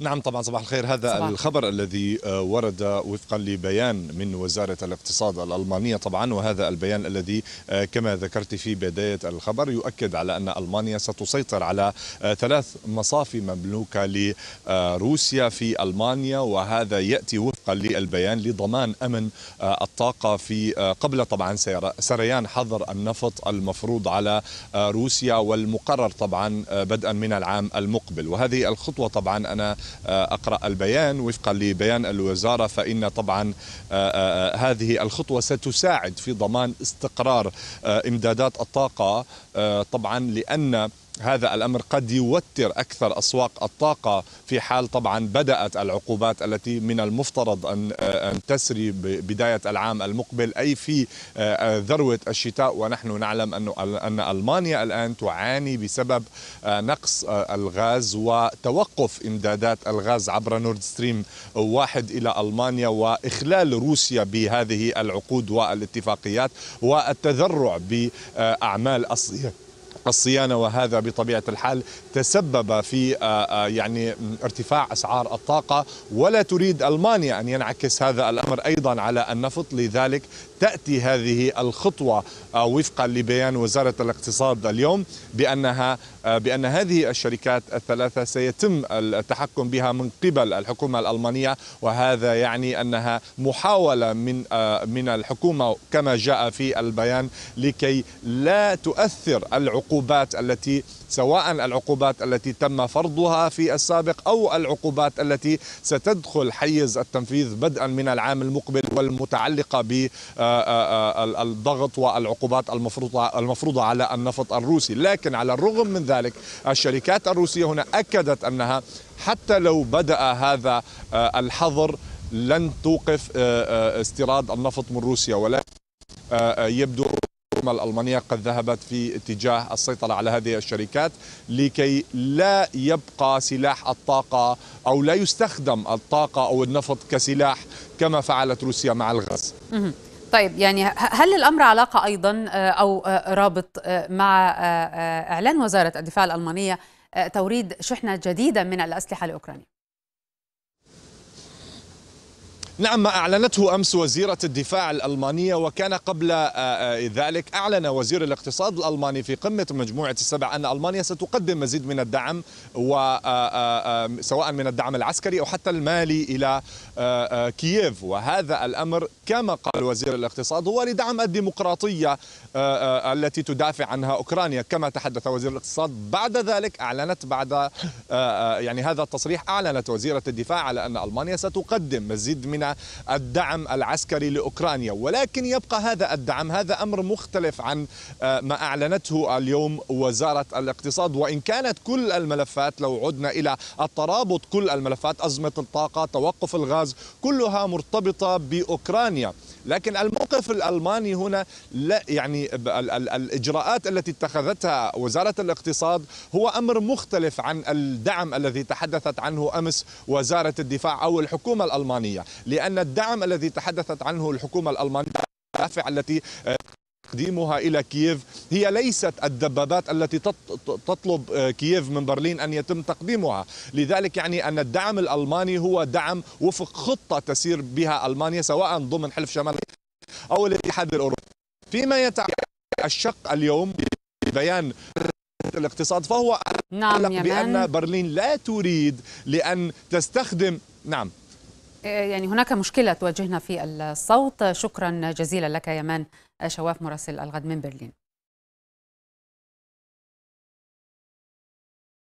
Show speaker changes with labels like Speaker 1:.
Speaker 1: نعم طبعا صباح الخير هذا صباح الخبر الذي آه، ورد وفقا لبيان من وزارة الاقتصاد الألمانية طبعا وهذا البيان الذي آه، كما ذكرت في بداية الخبر يؤكد على أن ألمانيا ستسيطر على آه، ثلاث مصافي مملوكة لروسيا في ألمانيا وهذا يأتي وفقا للبيان لضمان أمن آه، الطاقة في آه، قبل طبعا سريان حظر النفط المفروض على آه، روسيا والمقرر طبعا بدءا من العام المقبل وهذه الخطوة طبعا أنا أقرأ البيان وفقا لبيان الوزارة فإن طبعا هذه الخطوة ستساعد في ضمان استقرار إمدادات الطاقة طبعا لأن هذا الامر قد يوتر اكثر اسواق الطاقه في حال طبعا بدات العقوبات التي من المفترض ان ان تسري بدايه العام المقبل اي في آه، آه، ذروه الشتاء ونحن نعلم ان ان المانيا الان تعاني بسبب آه، نقص الغاز وتوقف امدادات الغاز عبر نورد ستريم واحد الى المانيا واخلال روسيا بهذه العقود والاتفاقيات والتذرع باعمال الصيانه الصيانه وهذا بطبيعه الحال تسبب في آه، آه، يعني ارتفاع اسعار الطاقه ولا تريد المانيا ان ينعكس هذا الامر ايضا على النفط لذلك تاتي هذه الخطوه آه، وفقا لبيان وزاره الاقتصاد اليوم بانها بان هذه الشركات الثلاثه سيتم التحكم بها من قبل الحكومه الالمانيه وهذا يعني انها محاوله من من الحكومه كما جاء في البيان لكي لا تؤثر العقوبات العقوبات التي سواء العقوبات التي تم فرضها في السابق او العقوبات التي ستدخل حيز التنفيذ بدءا من العام المقبل والمتعلقه بالضغط آه، آه، آه، والعقوبات المفروضه المفروضه على النفط الروسي، لكن على الرغم من ذلك الشركات الروسيه هنا اكدت انها حتى لو بدا هذا الحظر لن توقف استيراد النفط من روسيا ولكن يبدو الحكومة الألمانية قد ذهبت في اتجاه السيطرة على هذه الشركات لكي لا يبقى سلاح الطاقة أو لا يستخدم الطاقة أو النفط كسلاح كما فعلت روسيا مع الغاز طيب يعني هل الامر علاقه ايضا آه، او آه، رابط آه، مع اعلان وزاره الدفاع الالمانيه توريد شحنه جديده من الاسلحه لاوكرانيا؟ نعم ما أعلنته أمس وزيرة الدفاع الألمانية وكان قبل آه، آه، ذلك أعلن وزير الاقتصاد الألماني في قمة مجموعة السبع أن ألمانيا ستقدم مزيد من الدعم آه، سواء من الدعم العسكري أو حتى المالي إلى كييف وهذا الأمر كما قال وزير الاقتصاد هو لدعم الديمقراطية التي تدافع عنها أوكرانيا كما تحدث وزير الاقتصاد بعد ذلك أعلنت بعد يعني هذا التصريح أعلنت وزيرة الدفاع على أن ألمانيا ستقدم مزيد من الدعم العسكري لاوكرانيا ولكن يبقى هذا الدعم هذا امر مختلف عن آه، ما اعلنته اليوم وزاره الاقتصاد وان كانت كل الملفات لو عدنا الى الترابط كل الملفات ازمه الطاقه توقف الغاز كلها مرتبطه باوكرانيا لكن الموقف الالماني هنا لا يعني الاجراءات التي اتخذتها وزاره الاقتصاد هو امر مختلف عن الدعم الذي تحدثت عنه امس وزاره الدفاع او الحكومه الالمانيه لأن الدعم الذي تحدثت عنه الحكومة الألمانية الدافع التي آه، تقديمها الى كييف هي ليست الدبابات التي تطلب آه، كييف من برلين ان يتم تقديمها، لذلك يعني ان الدعم الالماني هو دعم وفق خطه تسير بها المانيا سواء ضمن حلف شمال او الاتحاد الاوروبي. فيما يتعلق الشق اليوم ببيان الاقتصاد فهو نعم بان برلين لا تريد لان تستخدم نعم يعني هناك مشكلة تواجهنا في الصوت شكرا جزيلا لك يمان شواف مراسل الغد من برلين